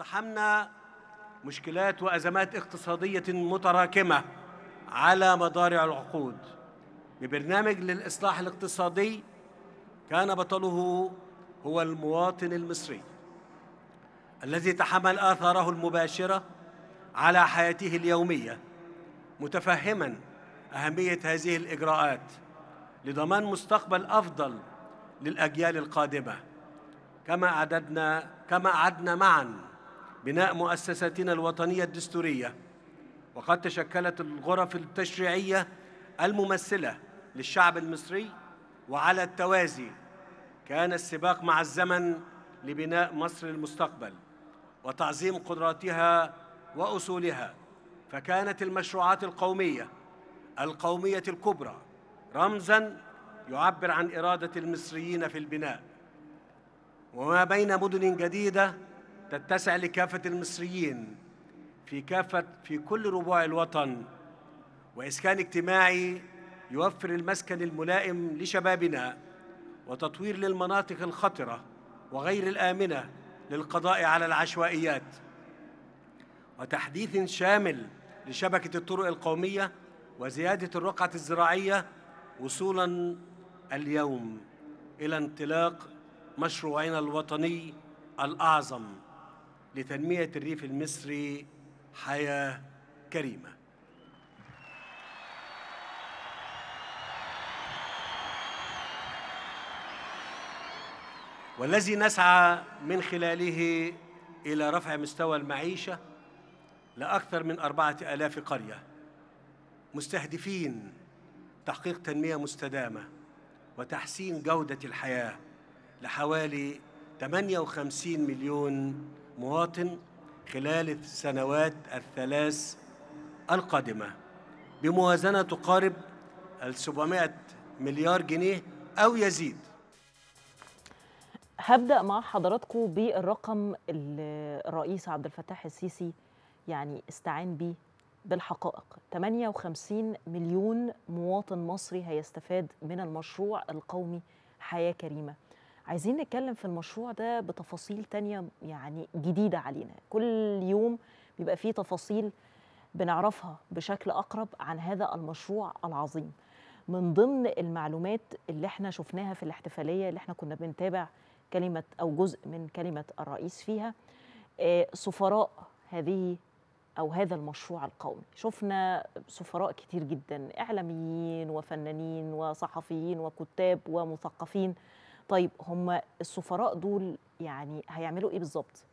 اقتحمنا مشكلات وأزمات اقتصادية متراكمة على مضارع العقود ببرنامج للإصلاح الاقتصادي كان بطله هو المواطن المصري الذي تحمل آثاره المباشرة على حياته اليومية متفهما أهمية هذه الإجراءات لضمان مستقبل أفضل للأجيال القادمة كما أعددنا كما أعدنا معاً بناء مؤسساتنا الوطنية الدستورية وقد تشكلت الغرف التشريعية الممثلة للشعب المصري وعلى التوازي كان السباق مع الزمن لبناء مصر المستقبل وتعظيم قدراتها وأصولها فكانت المشروعات القومية القومية الكبرى رمزاً يعبر عن إرادة المصريين في البناء وما بين مدن جديدة تتسع لكافة المصريين في كافة في كل ربوع الوطن وإسكان اجتماعي يوفر المسكن الملائم لشبابنا وتطوير للمناطق الخطرة وغير الآمنة للقضاء على العشوائيات وتحديث شامل لشبكة الطرق القومية وزيادة الرقعة الزراعية وصولاً اليوم إلى انطلاق مشروعنا الوطني الأعظم لتنمية الريف المصري حياة كريمة والذي نسعى من خلاله إلى رفع مستوى المعيشة لأكثر من أربعة آلاف قرية مستهدفين تحقيق تنمية مستدامة وتحسين جودة الحياة لحوالي 58 مليون مواطن خلال السنوات الثلاث القادمة بموازنة تقارب ال 700 مليار جنيه أو يزيد هبدأ مع حضراتكم بالرقم اللي الرئيس عبد الفتاح السيسي يعني استعان بيه بالحقائق 58 مليون مواطن مصري هيستفاد من المشروع القومي حياة كريمة عايزين نتكلم في المشروع ده بتفاصيل تانية يعني جديدة علينا كل يوم بيبقى فيه تفاصيل بنعرفها بشكل أقرب عن هذا المشروع العظيم من ضمن المعلومات اللي احنا شفناها في الاحتفالية اللي احنا كنا بنتابع كلمة أو جزء من كلمة الرئيس فيها آه، سفراء هذه أو هذا المشروع القومي شفنا سفراء كتير جدا إعلاميين وفنانين وصحفيين وكتاب ومثقفين طيب هم السفراء دول يعني هيعملوا ايه بالظبط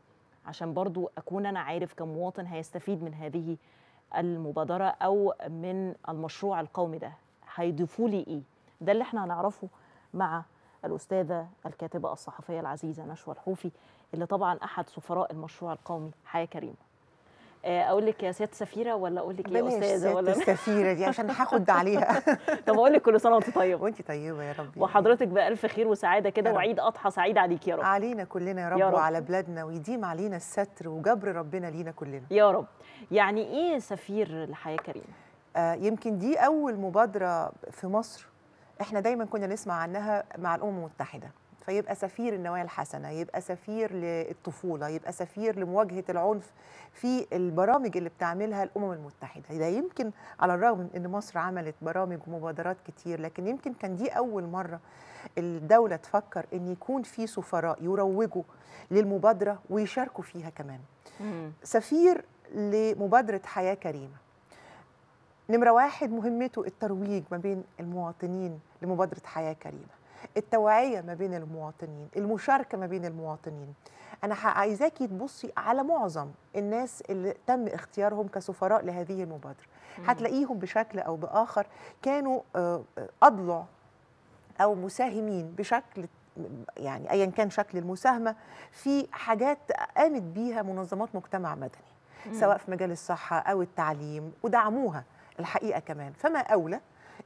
عشان برضو اكون انا عارف كمواطن هيستفيد من هذه المبادره او من المشروع القومي ده هيضيفوا لي ايه ده اللي احنا هنعرفه مع الاستاذه الكاتبه الصحفيه العزيزه نشوى الحوفي اللي طبعا احد سفراء المشروع القومي حياه كريمه آه، اقول لك يا سياده السفيره ولا اقول لك يا استاذه ولا السفيره دي عشان هاخد عليها طب اقول لك كل سنه وانت طيبه وانت طيبه يا رب وحضرتك بالف خير وسعاده كده وعيد اضحى سعيد عليك يا رب علينا كلنا يا رب, يا رب. وعلى بلادنا ويديم علينا الستر وجبر ربنا لينا كلنا يا رب يعني ايه سفير الحياه كريم آه يمكن دي اول مبادره في مصر احنا دايما كنا نسمع عنها مع الامم المتحده فيبقى سفير النوايا الحسنه يبقى سفير للطفوله يبقى سفير لمواجهه العنف في البرامج اللي بتعملها الامم المتحده ده يمكن على الرغم من ان مصر عملت برامج ومبادرات كتير لكن يمكن كان دي اول مره الدوله تفكر ان يكون في سفراء يروجوا للمبادره ويشاركوا فيها كمان سفير لمبادره حياه كريمه نمره واحد مهمته الترويج ما بين المواطنين لمبادره حياه كريمه التوعيه ما بين المواطنين المشاركه ما بين المواطنين انا عايزاكي تبصي على معظم الناس اللي تم اختيارهم كسفراء لهذه المبادره هتلاقيهم بشكل او باخر كانوا آه، اضلع او مساهمين بشكل يعني ايا كان شكل المساهمه في حاجات قامت بيها منظمات مجتمع مدني سواء في مجال الصحه او التعليم ودعموها الحقيقه كمان فما اولى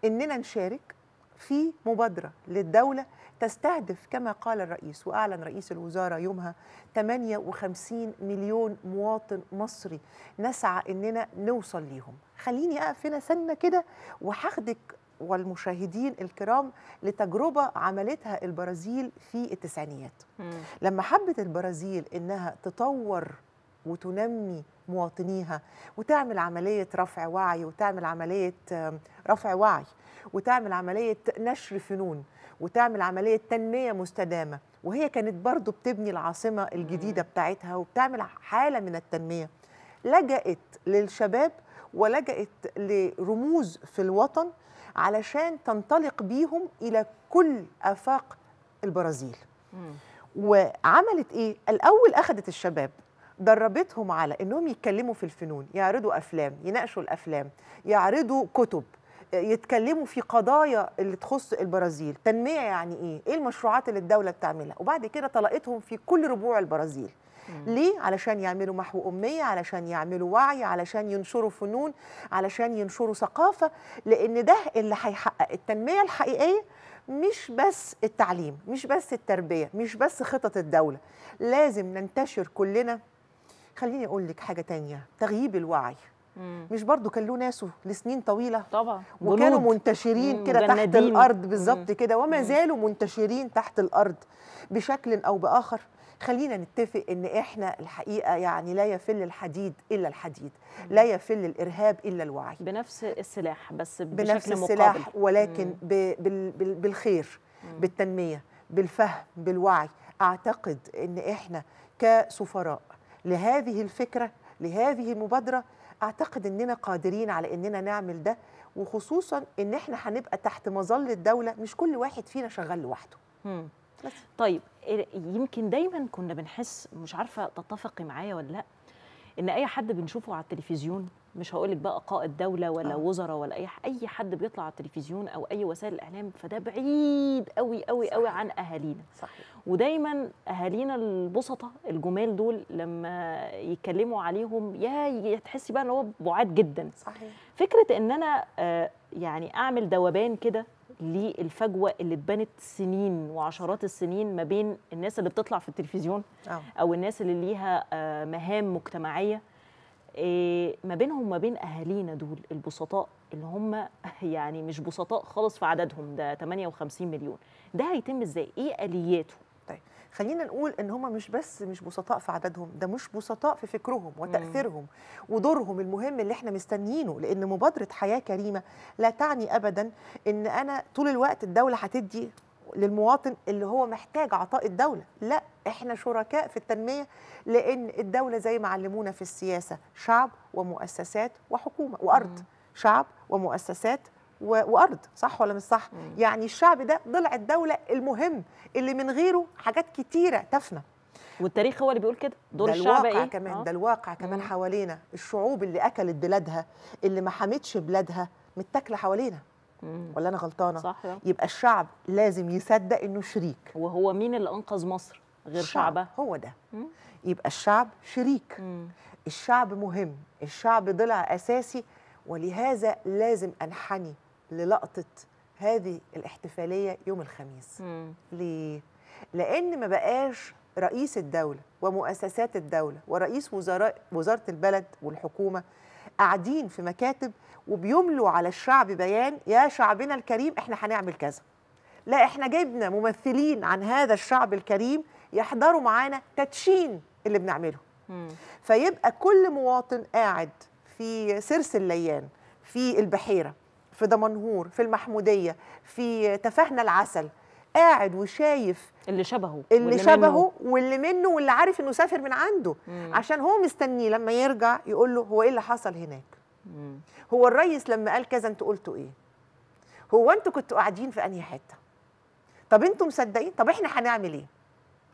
اننا نشارك في مبادرة للدولة تستهدف كما قال الرئيس وأعلن رئيس الوزارة يومها 58 مليون مواطن مصري نسعى إننا نوصل ليهم خليني أقف هنا سنة كده وهاخدك والمشاهدين الكرام لتجربة عملتها البرازيل في التسعينيات لما حبت البرازيل إنها تطور وتنمي مواطنيها وتعمل عملية رفع وعي وتعمل عملية رفع وعي وتعمل عملية نشر فنون وتعمل عملية تنمية مستدامة وهي كانت برضو بتبني العاصمة الجديدة بتاعتها وبتعمل حالة من التنمية لجأت للشباب ولجأت لرموز في الوطن علشان تنطلق بيهم إلى كل آفاق البرازيل وعملت إيه؟ الأول أخذت الشباب دربتهم على انهم يتكلموا في الفنون يعرضوا افلام يناقشوا الافلام يعرضوا كتب يتكلموا في قضايا اللي تخص البرازيل تنمية يعني إيه؟ إيه المشروعات اللي الدولة بتعملها وبعد كده طلقتهم في كل ربوع البرازيل مم. ليه؟ علشان يعملوا محو أمية علشان يعملوا وعي علشان ينشروا فنون علشان ينشروا ثقافة لأن ده اللي هيحقق التنمية الحقيقية مش بس التعليم مش بس التربية مش بس خطط الدولة لازم ننتشر كلنا خليني اقول لك حاجه تانية تغييب الوعي مم. مش برضو كان له ناسه لسنين طويله طبعا وكانوا منتشرين كده تحت الارض بالظبط كده وما مم. زالوا منتشرين تحت الارض بشكل او باخر خلينا نتفق ان احنا الحقيقه يعني لا يفل الحديد الا الحديد مم. لا يفل الارهاب الا الوعي بنفس السلاح بس بشكل بنفس السلاح مقابل. ولكن بالخير مم. بالتنميه بالفهم بالوعي اعتقد ان احنا كسفراء لهذه الفكره لهذه المبادره اعتقد اننا قادرين على اننا نعمل ده وخصوصا ان احنا هنبقى تحت مظله دوله مش كل واحد فينا شغال لوحده بس. طيب إيه، يمكن دايما كنا بنحس مش عارفه تتفقي معايا ولا لا ان اي حد بنشوفه على التلفزيون مش هقول لك بقى قائد دولة ولا آه. وزراء ولا أي أي حد بيطلع على التلفزيون أو أي وسائل الإعلام فده بعيد قوي قوي قوي عن أهالينا صحيح. ودايما أهالينا البسطة الجمال دول لما يتكلموا عليهم يا تحسي بقى إن هو بعاد جدا صحيح. فكرة إن أنا آه، يعني أعمل دوبان كده للفجوه اللي اتبنت سنين وعشرات السنين ما بين الناس اللي بتطلع في التلفزيون او الناس اللي ليها آه، مهام مجتمعيه آه، ما بينهم وما بين اهالينا دول البسطاء اللي هم يعني مش بسطاء خالص في عددهم ده 58 مليون ده هيتم ازاي ايه الياته طيب خلينا نقول ان هم مش بس مش بسطاء في عددهم ده مش بسطاء في فكرهم وتاثيرهم ودورهم المهم اللي احنا مستنيينه لان مبادره حياه كريمه لا تعني ابدا ان انا طول الوقت الدوله هتدي للمواطن اللي هو محتاج عطاء الدوله لا احنا شركاء في التنميه لان الدوله زي ما علمونا في السياسه شعب ومؤسسات وحكومه وارض شعب ومؤسسات وارض صح ولا مش صح مم. يعني الشعب ده ضلع الدوله المهم اللي من غيره حاجات كتيره تفنى والتاريخ هو اللي بيقول كده دور الشعب ايه كمان آه. ده الواقع كمان مم. حوالينا الشعوب اللي اكلت بلادها اللي ما حمتش بلادها متاكله حوالينا مم. ولا انا غلطانه صح آه. يبقى الشعب لازم يصدق انه شريك وهو مين اللي انقذ مصر غير شعبه هو ده مم. يبقى الشعب شريك مم. الشعب مهم الشعب ضلع اساسي ولهذا لازم انحني للقطه هذه الاحتفاليه يوم الخميس مم. ليه لان ما بقاش رئيس الدوله ومؤسسات الدوله ورئيس وزراء وزاره البلد والحكومه قاعدين في مكاتب وبيملوا على الشعب بيان يا شعبنا الكريم احنا هنعمل كذا لا احنا جبنا ممثلين عن هذا الشعب الكريم يحضروا معانا تدشين اللي بنعمله مم. فيبقى كل مواطن قاعد في سرس الليان في البحيره في دمنهور في المحموديه في تفاهنا العسل قاعد وشايف اللي شبهه اللي واللي شبهه منه. واللي منه واللي عارف انه سافر من عنده مم. عشان هو مستنيه لما يرجع يقول له هو ايه اللي حصل هناك مم. هو الريس لما قال كذا انتوا قلتوا ايه هو انتوا كنتوا قاعدين في انهي حته طب انتوا مصدقين طب احنا هنعمل ايه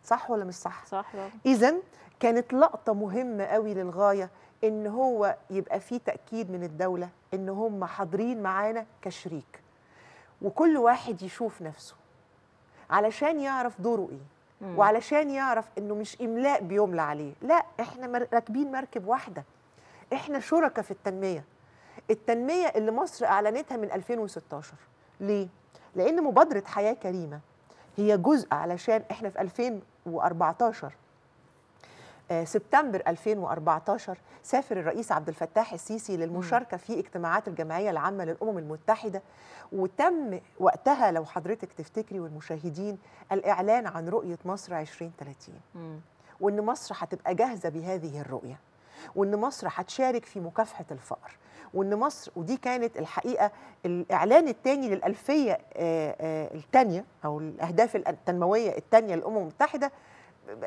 صح ولا مش صح صح اذا كانت لقطه مهمه قوي للغايه ان هو يبقى فيه تاكيد من الدوله ان هم حاضرين معانا كشريك وكل واحد يشوف نفسه علشان يعرف دوره ايه وعلشان يعرف انه مش املاء بيملى عليه لا احنا راكبين مركب واحده احنا شركة في التنميه التنميه اللي مصر اعلنتها من 2016 ليه لان مبادره حياه كريمه هي جزء علشان احنا في 2014 آه، سبتمبر 2014 سافر الرئيس عبد الفتاح السيسي للمشاركة في اجتماعات الجمعية العامة للأمم المتحدة وتم وقتها لو حضرتك تفتكري والمشاهدين الإعلان عن رؤية مصر 2030 وإن مصر هتبقى جاهزة بهذه الرؤية وإن مصر هتشارك في مكافحة الفقر وإن مصر ودي كانت الحقيقة الإعلان الثاني للألفية آه، آه، الثانية أو الأهداف التنموية الثانية للأمم المتحدة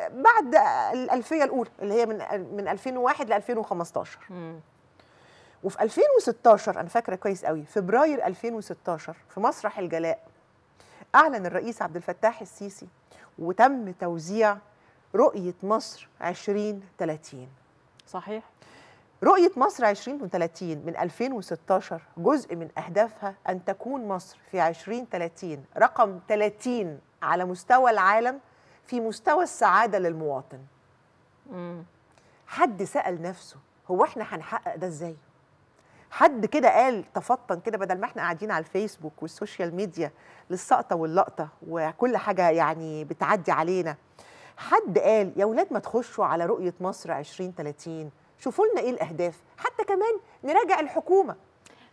بعد الألفية الأولى اللي هي من من 2001 ل 2015 وفي 2016 أنا فاكرة كويس قوي فبراير 2016 في مسرح الجلاء أعلن الرئيس عبد الفتاح السيسي وتم توزيع رؤية مصر 2030 صحيح رؤية مصر 2030 من 2016 جزء من أهدافها أن تكون مصر في 2030 رقم 30 على مستوى العالم في مستوى السعادة للمواطن مم. حد سأل نفسه هو احنا هنحقق ده ازاي حد كده قال تفطن كده بدل ما احنا قاعدين على الفيسبوك والسوشيال ميديا للسقطة واللقطة وكل حاجة يعني بتعدي علينا حد قال يا ولاد ما تخشوا على رؤية مصر 2030 شوفوا لنا ايه الاهداف حتى كمان نراجع الحكومة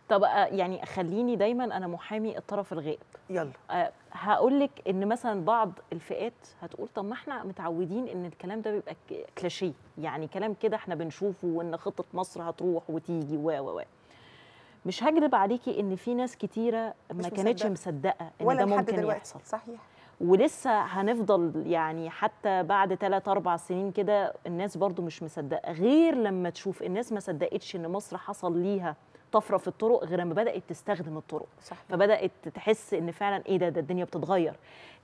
طب آه، يعني خليني دايما انا محامي الطرف الغائب يلا آه، هقول لك ان مثلا بعض الفئات هتقول طب ما احنا متعودين ان الكلام ده بيبقى كلاشيه يعني كلام كده احنا بنشوفه وان خطه مصر هتروح وتيجي و و و مش هكذب عليكي ان في ناس كتيره ما كانتش مصدقه ان ولا ده ممكن دلوقتي. يحصل صحيح ولسه هنفضل يعني حتى بعد 3 4 سنين كده الناس برضو مش مصدقه غير لما تشوف الناس ما صدقتش ان مصر حصل ليها طفره في الطرق غير لما بدات تستخدم الطرق صح. فبدات تحس ان فعلا ايه ده, ده الدنيا بتتغير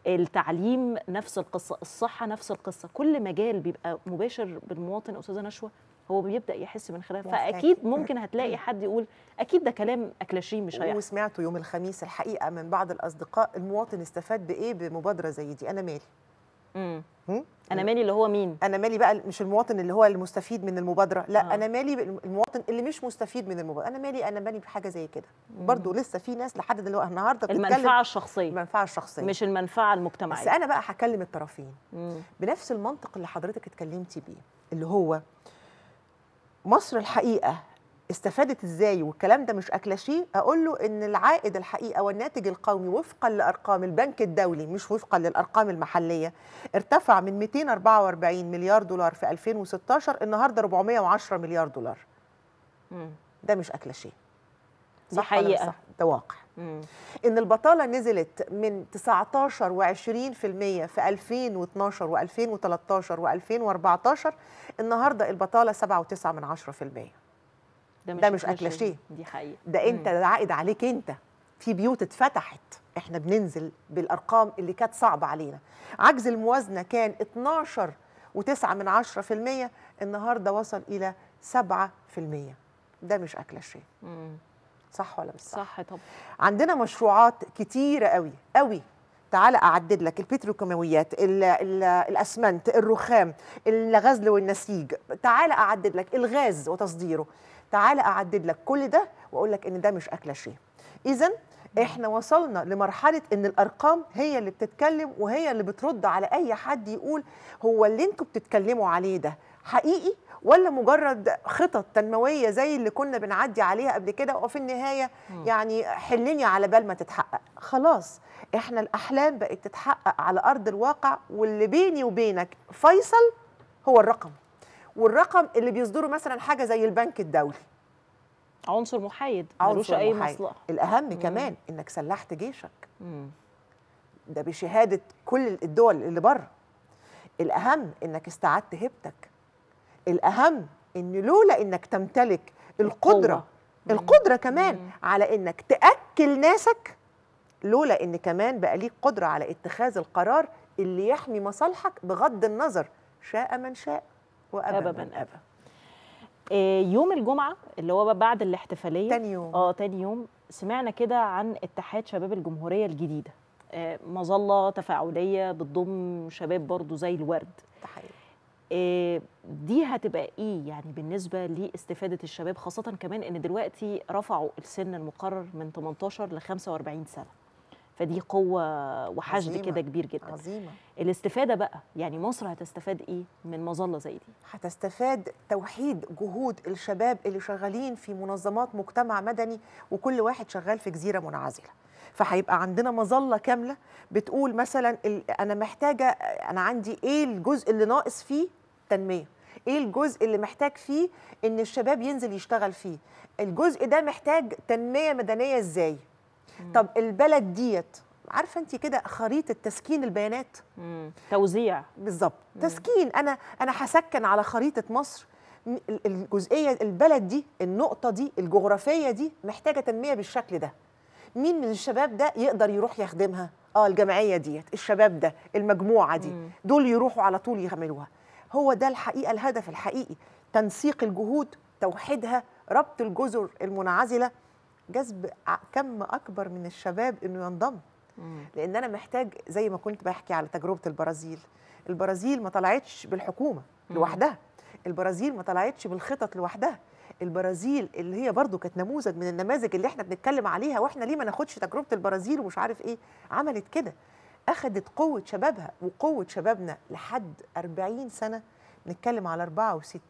التعليم نفس القصه الصحه نفس القصه كل مجال بيبقى مباشر بالمواطن استاذه نشوى هو بيبدا يحس من خلال فاكيد ممكن هتلاقي حد يقول اكيد ده كلام اكلاشين مش هيحصل وسمعته يوم الخميس الحقيقه من بعض الاصدقاء المواطن استفاد بايه بمبادره زي دي انا مالي امم انا مالي اللي هو مين انا مالي بقى مش المواطن اللي هو المستفيد من المبادره لا آه. انا مالي المواطن اللي مش مستفيد من المبادره انا مالي انا مالي بحاجه زي كده برضو لسه في ناس لحد دلوقتي النهارده بتتكلم المنفعه الشخصيه المنفعه الشخصيه مش المنفعه المجتمعيه بس انا بقى هكلم الطرفين مم. بنفس المنطق اللي حضرتك اتكلمتي بيه اللي هو مصر الحقيقه استفادت ازاي والكلام ده مش اكلاشيه اقول له ان العائد الحقيقي والناتج القومي وفقا لارقام البنك الدولي مش وفقا للارقام المحليه ارتفع من 244 مليار دولار في 2016 النهارده 410 مليار دولار مم. ده مش اكلاشيه صح حقيقة صح ده واقع مم. ان البطاله نزلت من 19 و20% في 2012 و2013 و2014 النهارده البطاله 7.9 ده مش, اكل شيء دي حقيقه ده انت ده عائد عليك انت في بيوت اتفتحت احنا بننزل بالارقام اللي كانت صعبه علينا عجز الموازنه كان 12 و9 من 10% النهارده وصل الى 7% ده مش اكل شيء صح ولا مش صح؟ صح طبعا عندنا مشروعات كتيره قوي قوي تعالى اعدد لك البتروكيماويات ال ال الاسمنت الرخام الغزل والنسيج تعالى اعدد لك الغاز وتصديره تعالى اعدد لك كل ده واقول لك ان ده مش اكله شيء اذا احنا وصلنا لمرحله ان الارقام هي اللي بتتكلم وهي اللي بترد على اي حد يقول هو اللي انتوا بتتكلموا عليه ده حقيقي ولا مجرد خطط تنمويه زي اللي كنا بنعدي عليها قبل كده وفي النهايه يعني حلني على بال ما تتحقق خلاص احنا الاحلام بقت تتحقق على ارض الواقع واللي بيني وبينك فيصل هو الرقم والرقم اللي بيصدره مثلا حاجه زي البنك الدولي عنصر محايد ملوش اي مصلحه الاهم مم. كمان انك سلحت جيشك مم. ده بشهاده كل الدول اللي بره الاهم انك استعدت هيبتك الاهم ان لولا انك تمتلك القدره مم. القدره كمان مم. على انك تاكل ناسك لولا ان كمان بقى ليك قدره على اتخاذ القرار اللي يحمي مصالحك بغض النظر شاء من شاء وابدا ابدا, أبداً. آه، يوم الجمعه اللي هو بعد الاحتفاليه تاني يوم اه تاني يوم سمعنا كده عن اتحاد شباب الجمهوريه الجديده آه، مظله تفاعليه بتضم شباب برضو زي الورد تحقيق. آه، دي هتبقى ايه يعني بالنسبه لاستفاده الشباب خاصه كمان ان دلوقتي رفعوا السن المقرر من 18 ل 45 سنه فدي قوه وحشد كده كبير جدا عظيمه الاستفاده بقى يعني مصر هتستفاد ايه من مظله زي دي هتستفاد توحيد جهود الشباب اللي شغالين في منظمات مجتمع مدني وكل واحد شغال في جزيره منعزله فهيبقى عندنا مظله كامله بتقول مثلا انا محتاجه انا عندي ايه الجزء اللي ناقص فيه تنميه ايه الجزء اللي محتاج فيه ان الشباب ينزل يشتغل فيه الجزء ده محتاج تنميه مدنيه ازاي طب البلد ديت عارفه انت كده خريطه تسكين البيانات مم. توزيع بالظبط تسكين انا انا هسكن على خريطه مصر الجزئيه البلد دي النقطه دي الجغرافيه دي محتاجه تنميه بالشكل ده مين من الشباب ده يقدر يروح يخدمها اه الجمعيه ديت الشباب ده المجموعه دي مم. دول يروحوا على طول يعملوها هو ده الحقيقه الهدف الحقيقي تنسيق الجهود توحيدها ربط الجزر المنعزله جذب كم اكبر من الشباب انه ينضم لان انا محتاج زي ما كنت بحكي على تجربه البرازيل البرازيل ما طلعتش بالحكومه لوحدها البرازيل ما طلعتش بالخطط لوحدها البرازيل اللي هي برضو كانت نموذج من النماذج اللي احنا بنتكلم عليها واحنا ليه ما ناخدش تجربه البرازيل ومش عارف ايه عملت كده اخذت قوه شبابها وقوه شبابنا لحد 40 سنه نتكلم على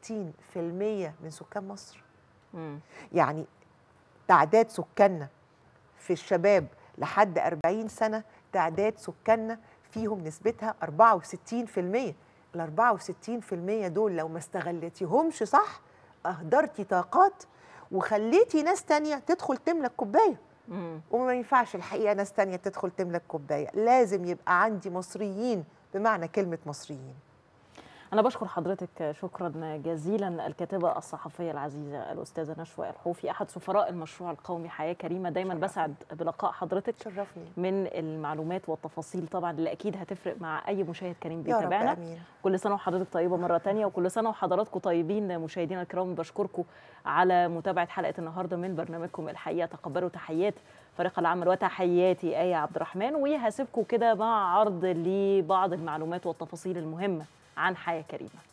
64% من سكان مصر مم. يعني تعداد سكاننا في الشباب لحد 40 سنة تعداد سكاننا فيهم نسبتها 64% ال 64% دول لو ما استغلتيهمش صح أهدرتي طاقات وخليتي ناس تانية تدخل تملى الكوباية وما ينفعش الحقيقة ناس تانية تدخل تملى الكوباية لازم يبقى عندي مصريين بمعنى كلمة مصريين انا بشكر حضرتك شكرا جزيلا الكاتبه الصحفيه العزيزه الاستاذه نشوى الحوفي احد سفراء المشروع القومي حياه كريمه دايما شرفني. بسعد بلقاء حضرتك شرفني من المعلومات والتفاصيل طبعا اللي اكيد هتفرق مع اي مشاهد كريم بيتابعنا كل سنه وحضرتك طيبه مره ثانيه وكل سنه وحضراتكم طيبين مشاهدينا الكرام بشكركم على متابعه حلقه النهارده من برنامجكم الحقيقه تقبلوا تحيات فريق العمل وتحياتي آية عبد الرحمن وهسيبكم كده مع عرض لبعض المعلومات والتفاصيل المهمة عن حياة كريمة